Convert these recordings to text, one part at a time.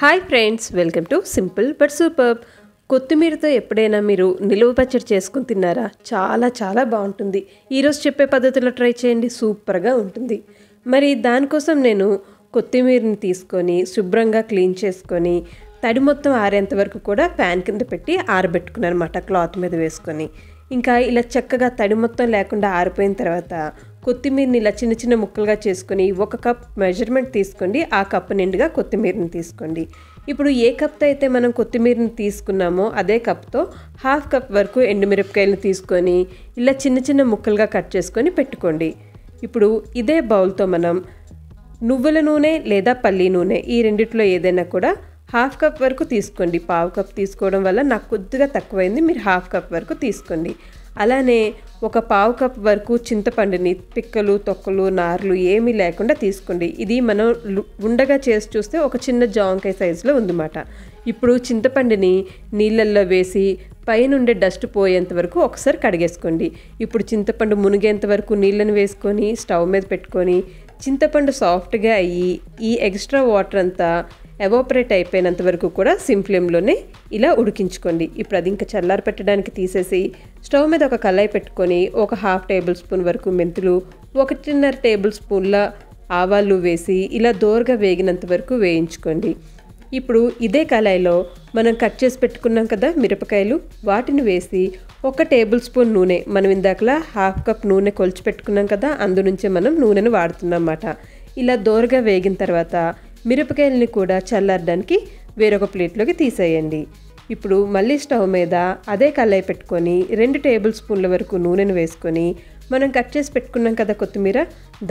hi friends welcome to simple but super కొత్తిమీరతో ఎప్పుడైనా మీరు నిలువ పచ్చడి చేసుకుని తిన్నారా చాలా చాలా బాగుంటుంది ఈరోజు చెప్పే పద్ధతిలో ట్రై చేయండి సూపర్గా ఉంటుంది మరి దానికోసం నేను కొత్తిమీరని తీసుకొని శుభ్రంగా క్లీన్ చేసుకొని తడి మొత్తం ఆరేంత వరకు కూడా ఫ్యాన్ కింద పెట్టి ఆరబెట్టుకున్నాను అనమాట క్లాత్ మీద వేసుకొని ఇంకా ఇలా చక్కగా తడి మొత్తం లేకుండా ఆరిపోయిన తర్వాత కొత్తిమీరని ఇలా చిన్న చిన్న ముక్కలుగా చేసుకొని ఒక కప్ మెజర్మెంట్ తీసుకోండి ఆ కప్ నిండుగా కొత్తిమీరని తీసుకోండి ఇప్పుడు ఏ కప్తో అయితే మనం కొత్తిమీరని తీసుకున్నామో అదే కప్తో హాఫ్ కప్ వరకు ఎండుమిరపకాయలను తీసుకొని ఇలా చిన్న చిన్న ముక్కలుగా కట్ చేసుకొని పెట్టుకోండి ఇప్పుడు ఇదే బౌల్తో మనం నువ్వుల నూనె లేదా పల్లీ నూనె ఈ రెండిట్లో ఏదైనా కూడా హాఫ్ కప్ వరకు తీసుకోండి పావు కప్ తీసుకోవడం వల్ల నాకు కొద్దిగా తక్కువైంది మీరు హాఫ్ కప్ వరకు తీసుకోండి అలానే ఒక పావు కప్ వరకు చింతపండుని పిక్కలు తొక్కలు నార్లు ఏమీ లేకుండా తీసుకోండి ఇది మనం ఉండగా చేసి చూస్తే ఒక చిన్న జాంకాయ సైజులో ఉందన్నమాట ఇప్పుడు చింతపండుని నీళ్ళల్లో వేసి పైనుండే డస్ట్ పోయేంత వరకు ఒకసారి కడిగేసుకోండి ఇప్పుడు చింతపండు మునిగేంత వరకు నీళ్ళని వేసుకొని స్టవ్ మీద పెట్టుకొని చింతపండు సాఫ్ట్గా అయ్యి ఈ ఎక్స్ట్రా వాటర్ అంతా ఎవాపరేట్ అయిపోయినంత వరకు కూడా సిమ్ ఫ్లేమ్లోనే ఇలా ఉడికించుకోండి ఇప్పుడు అది ఇంకా చల్లారి పెట్టడానికి తీసేసి స్టవ్ మీద ఒక కళాయి పెట్టుకొని ఒక హాఫ్ టేబుల్ స్పూన్ వరకు మెంతులు ఒకటిన్నర టేబుల్ స్పూన్ల ఆవాలు వేసి ఇలా దోరగా వేగినంత వరకు వేయించుకోండి ఇప్పుడు ఇదే కళాయిలో మనం కట్ చేసి పెట్టుకున్నాం కదా మిరపకాయలు వాటిని వేసి ఒక టేబుల్ స్పూన్ నూనె మనం ఇందాకలా హాఫ్ కప్ నూనె కొలిచి పెట్టుకున్నాం కదా అందు నుంచే మనం నూనెను వాడుతున్నాం అన్నమాట ఇలా దోరగా వేగిన తర్వాత మిరపకాయలని కూడా చల్లారడానికి వేరొక ప్లేట్లోకి తీసేయండి ఇప్పుడు మళ్ళీ స్టవ్ మీద అదే కళ్ళాయి పెట్టుకొని రెండు టేబుల్ స్పూన్ల వరకు నూనెను వేసుకొని మనం కట్ చేసి పెట్టుకున్నాం కదా కొత్తిమీర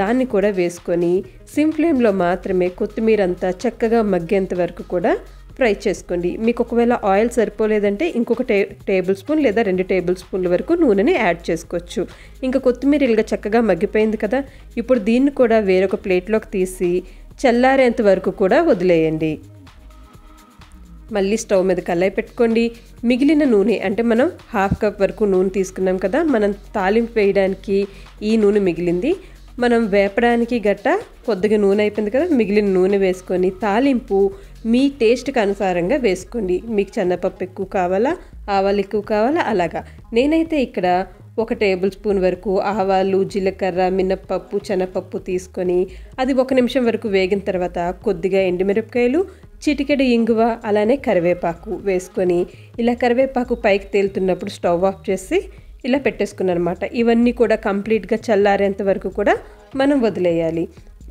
దాన్ని కూడా వేసుకొని సిమ్ ఫ్లేమ్లో మాత్రమే కొత్తిమీర అంతా చక్కగా మగ్గేంత వరకు కూడా ఫ్రై చేసుకోండి మీకు ఒకవేళ ఆయిల్ సరిపోలేదంటే ఇంకొక టే టేబుల్ స్పూన్ లేదా రెండు టేబుల్ స్పూన్ల వరకు నూనెని యాడ్ చేసుకోవచ్చు ఇంకా కొత్తిమీర ఇలాగా చక్కగా మగ్గిపోయింది కదా ఇప్పుడు దీన్ని కూడా వేరొక ప్లేట్లోకి తీసి చల్లారేంత వరకు కూడా వదిలేయండి మళ్ళీ స్టవ్ మీద కళ్ళాయి పెట్టుకోండి మిగిలిన నూనె అంటే మనం హాఫ్ కప్ వరకు నూనె తీసుకున్నాం కదా మనం తాలింపు వేయడానికి ఈ నూనె మిగిలింది మనం వేపడానికి గట్ట కొద్దిగా నూనె అయిపోయింది కదా మిగిలిన నూనె వేసుకొని తాలింపు మీ టేస్ట్కి అనుసారంగా వేసుకోండి మీకు చెన్నపప్పు ఎక్కువ కావాలా ఆవాలు ఎక్కువ కావాలా అలాగా నేనైతే ఇక్కడ ఒక టేబుల్ స్పూన్ వరకు ఆవాలు జీలకర్ర మినప్పప్పు శనగపప్పు తీసుకొని అది ఒక నిమిషం వరకు వేగిన తర్వాత కొద్దిగా ఎండుమిరపకాయలు చిటికెడు ఇంగువ అలానే కరివేపాకు వేసుకొని ఇలా కరివేపాకు పైకి తేలుతున్నప్పుడు స్టవ్ ఆఫ్ చేసి ఇలా అనమాట ఇవన్నీ కూడా కంప్లీట్గా చల్లారేంత వరకు కూడా మనం వదిలేయాలి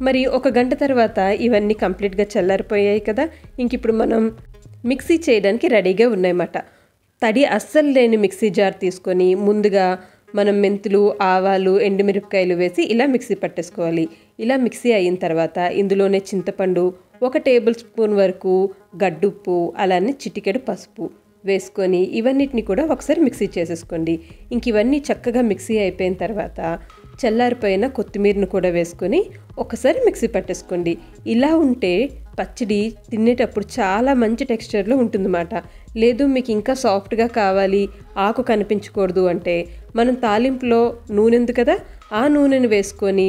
మరి ఒక గంట తర్వాత ఇవన్నీ కంప్లీట్గా చల్లారిపోయాయి కదా ఇంక ఇప్పుడు మనం మిక్సీ చేయడానికి రెడీగా ఉన్నాయన్నమాట తడి అస్సలు లేని మిక్సీ జార్ తీసుకొని ముందుగా మనం మెంతులు ఆవాలు ఎండుమిరపకాయలు వేసి ఇలా మిక్సీ పట్టేసుకోవాలి ఇలా మిక్సీ అయిన తర్వాత ఇందులోనే చింతపండు ఒక టేబుల్ స్పూన్ వరకు గడ్డుప్పు అలానే చిటికెడు పసుపు వేసుకొని ఇవన్నిటిని కూడా ఒకసారి మిక్సీ చేసేసుకోండి ఇంక ఇవన్నీ చక్కగా మిక్సీ అయిపోయిన తర్వాత చల్లారిపోయిన కొత్తిమీరను కూడా వేసుకొని ఒకసారి మిక్సీ పట్టేసుకోండి ఇలా ఉంటే పచ్చడి తినేటప్పుడు చాలా మంచి టెక్స్చర్లో ఉంటుందన్నమాట లేదు మీకు ఇంకా సాఫ్ట్గా కావాలి ఆకు కనిపించకూడదు అంటే మనం తాలింపులో నూనె ఉంది కదా ఆ నూనెను వేసుకొని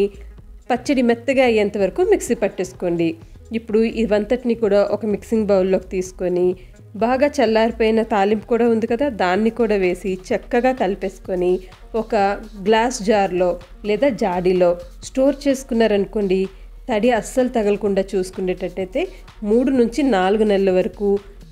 పచ్చడి మెత్తగా అయ్యేంతవరకు మిక్సీ పట్టేసుకోండి ఇప్పుడు ఇవంతటిని కూడా ఒక మిక్సింగ్ బౌల్లోకి తీసుకొని బాగా చల్లారిపోయిన తాలింపు కూడా ఉంది కదా దాన్ని కూడా వేసి చక్కగా కలిపేసుకొని ఒక గ్లాస్ జార్లో లేదా జాడీలో స్టోర్ చేసుకున్నారనుకోండి తడి అస్సలు తగలకుండా చూసుకునేటట్టయితే మూడు నుంచి నాలుగు నెలల వరకు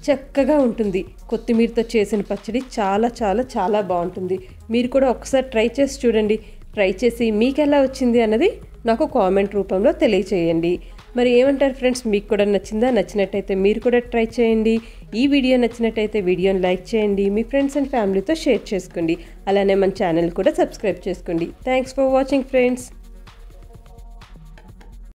చక్కగా ఉంటుంది కొత్తిమీరతో చేసిన పచ్చడి చాలా చాలా చాలా బాగుంటుంది మీరు కూడా ఒకసారి ట్రై చేసి చూడండి ట్రై చేసి మీకు ఎలా వచ్చింది అన్నది నాకు కామెంట్ రూపంలో తెలియచేయండి మరి ఏమంటారు ఫ్రెండ్స్ మీకు కూడా నచ్చిందా నచ్చినట్టయితే మీరు కూడా ట్రై చేయండి ఈ వీడియో నచ్చినట్టయితే వీడియోని లైక్ చేయండి మీ ఫ్రెండ్స్ అండ్ ఫ్యామిలీతో షేర్ చేసుకోండి అలానే మన ఛానల్ కూడా సబ్స్క్రైబ్ చేసుకోండి థ్యాంక్స్ ఫర్ వాచింగ్ ఫ్రెండ్స్